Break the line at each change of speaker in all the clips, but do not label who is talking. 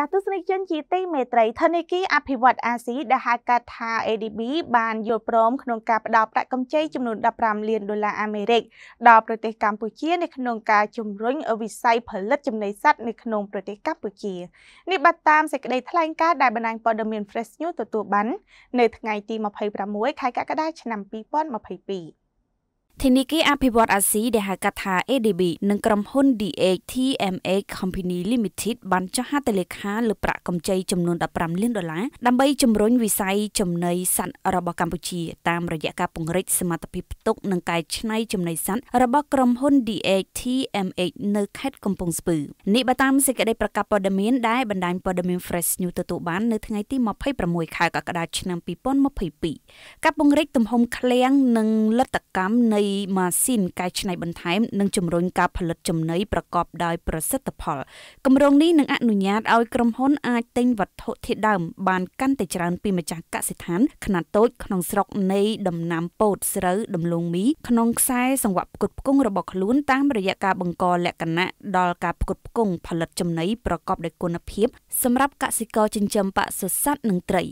ចាស់ទស្សនិកជនជាទីមេត្រី ធនាគារអភិវឌ្ឍអាស៊ីដែលហៅកាត់ថា ADB បានយល់ព្រមក្នុងការផ្តល់ប្រាក់កម្ចីចំនួន15លានដុល្លារអាមេរិកដល់ប្រទេសកម្ពុជានៅក្នុងការជំរុញវិស័យផលិតចំណីសត្វនៅក្នុងប្រទេសកម្ពុជានេះបាទតាមសេចក្តីថ្លែងការណ៍ដែលបណ្ដាញព័ត៌មាន Fresh News ទទួលបាននៅថ្ងៃទី26ខែកក្កដាឆ្នាំ2022
ធនាគារអភិវឌ្ឍអាស៊ីដែលហៅកាត់ថា ADB និងក្រុមហ៊ុន DHTMA Company Limited បានចុះហត្ថលេខាលើប្រាក់កម្ចីចំនួន15លានដុល្លារដើម្បីជំរុញវិស័យចំណីសត្វរបស់កម្ពុជាតាមរយៈការពង្រីកសមត្ថភាពផ្ទុក និងកែច្នៃចំណីសត្វរបស់ក្រុមហ៊ុន DHTMA នៅខេត្តកំពង់ស្ពឺនេះបើតាមសេចក្តីប្រកាសព័ត៌មានដែលបណ្ដាញព័ត៌មាន Fresh News ទទួលបាននៅថ្ងៃទី26ខែកក្កដាឆ្នាំ2022ការពង្រីកទំហំឃ្លាំងនិងលទ្ធកម្មនៃពីម៉ាស៊ីនកែច្នៃបន្ថែមនិងជំរុញការផលិតចំណីប្រកបដោយប្រសិទ្ធផលគម្រោងនេះនឹងអនុញ្ញាតឲ្យក្រុមហ៊ុនអាចទិញវត្ថុធាតុដើមបានកាន់តែច្រើនពីម្ចាស់កសិដ្ឋានខ្នាតតូចក្នុងស្រុកនៃដំណាំពោតស្រូវដំឡូងមីក្នុងខ្សែសង្វាក់ផ្គត់ផ្គង់របស់ខ្លួនតាមរយៈការបង្កលក្ខណៈដល់ការផ្គត់ផ្គង់ផលិតចំណីប្រកបដោយគុណភាពសម្រាប់កសិករចិញ្ចឹមបសុសត្វនិងត្រី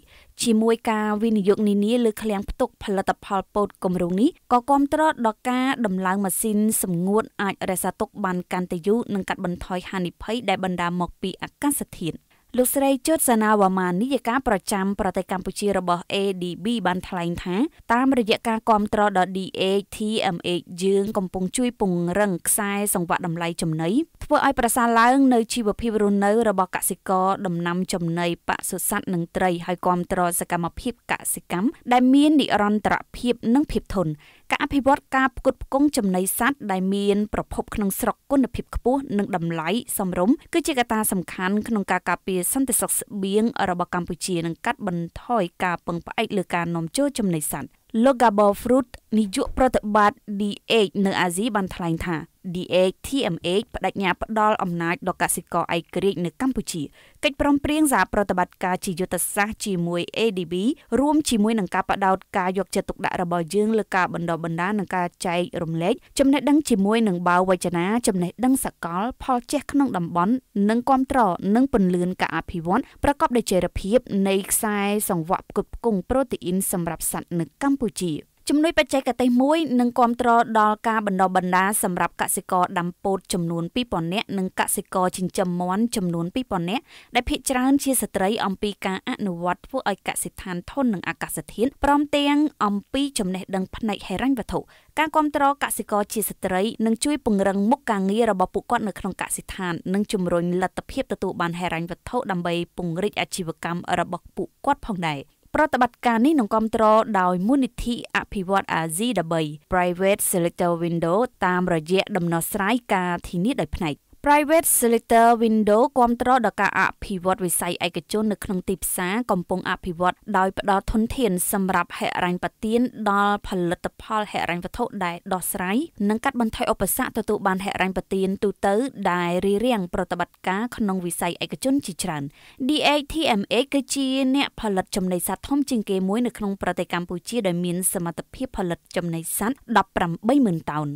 ជាមួយការវិនិយោគនានាលើឃ្លាំងផ្ទុកផលិតផលពោតគម្រោងនេះក៏គាំទ្រដល់ការដំឡើងម៉ាស៊ីនសម្ងួតអាចរក្សាទុកបានកាន់តែយូរនិងកាត់បន្ថយហានិភ័យដែលបណ្ដាលមកពីអាកាសធាតុលោកស្រីជុតសាណាវ៉ាម៉ានាយិកាប្រចាំប្រទេសកម្ពុជារបស់ ADB បានថ្លែងថា តាមរយៈការគ្រប់គ្រងដល់ DHTMH យើងកំពុងជួយពង្រឹងខ្សែសង្វាក់តម្លៃចំណីធ្វើឲ្យប្រសើរឡើងនៅជីវភាពរស់នៅរបស់កសិករដំណាំចំណីបសុសត្វនិងត្រីឲ្យគ្រប់គ្រងសកម្មភាពកសិកម្មដែលមាននិរន្តរភាពនិងភាពធន់ការអភិវឌ្ឍការផ្គត់ផ្គង់ចំណីសត្វដែលមានប្រភពក្នុងស្រុកគុណភាពខ្ពស់និងតម្លៃសមរម្យគឺជាកត្តាសំខាន់ក្នុងការការពារសន្តិសុខស្បៀងរបស់កម្ពុជានិងកាត់បន្ថយការពឹងផ្អែកលើការនាំចូលចំណីសត្វលោក Gabo Fruit នាយកប្រតិបត្តិ DH នៅ អាស៊ីបានថ្លែងថា DH TMH បដិញ្ញាផ្ដល់អំណាចដល់កសិករឯករាជ្យនៅកម្ពុជាកិច្ចព្រមព្រៀងសហប្រតិបត្តិការជាយុទ្ធសាស្ត្រជាមួយ ADB រួមជាមួយនឹងការបដោតការយកចិត្តទុកដាក់របស់យើងលើការបណ្ដុះបណ្ដាលនិងការចែករំលែកចំណេះដឹងជាមួយនឹងបាវវចនាចំណេះដឹងសកល ផលចេះក្នុងតំបន់និងគ្រប់គ្រងនិងពន្លឿនការអភិវឌ្ឍប្រកបដោយចីរភាពនៃខ្សែសង្វាក់ផ្គត់ផ្គង់ប្រូតេអ៊ីនសម្រាប់សត្វនៅកម្ពុជា។ជំនួយបច្ចេកទេសមួយនឹងគ្រប់គ្រងដល់ការបណ្ដុះបណ្ដាលសម្រាប់កសិករដាំពោតចំនួន2000នាក់និងកសិករចិញ្ចឹមមាន់ចំនួន2000នាក់ដែលភាគច្រើនជាស្ត្រីអំពីការអនុវត្តធ្វើឲ្យកសិដ្ឋានធន់នឹងអាកាសធាតុព្រមទាំងអំពីចំណេះដឹងផ្នែកហិរញ្ញវត្ថុការគ្រប់គ្រងកសិករជាស្ត្រីនឹងជួយពង្រឹងមុខការងាររបស់ពួកគាត់នៅក្នុងកសិដ្ឋាននិងជំរុញលទ្ធភាពទទួលបានហិរញ្ញវត្ថុដើម្បីពង្រីកអាជីវកម្មរបស់ពួកគាត់ផងដែរប្រតិបត្តិការនេះនឹងគ្រប់គ្រងដោយមូលនិធិអភិវឌ្ឍអាស៊ី13 Private Selector Window តាមរយៈដំណោះស្រាយការធានាដោយផ្នែក Private Sector Window គ្រប់គ្រងដល់ការអភិវឌ្ឍវិស័យឯកជននៅក្នុងទីផ្សារកំពុងអភិវឌ្ឍដោយផ្ដល់ធនធានសម្រាប់ហិរញ្ញប្បទានដល់ផលិតផលហិរញ្ញវត្ថុដែលដោះស្រាយនិងកាត់បន្ថយឧបសគ្គទទួលបានហិរញ្ញប្បទានទូទៅដែលរារាំងប្រតិបត្តិការក្នុងវិស័យឯកជនជាច្រើន DATMA គឺជាអ្នកផលិតចំណីសត្វធំជាងគេមួយនៅក្នុងប្រទេសកម្ពុជាដែលមានសមត្ថភាពផលិតចំណីសត្វ180,000តោន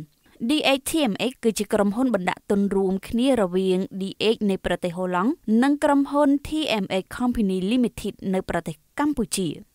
DH TMX គឺជាក្រុមហ៊ុនបណ្ដាក់ទុនរួមគ្នារវាង DH នៃប្រទេសហូឡង់និងក្រុមហ៊ុន TMX Company Limited នៅប្រទេសកម្ពុជា។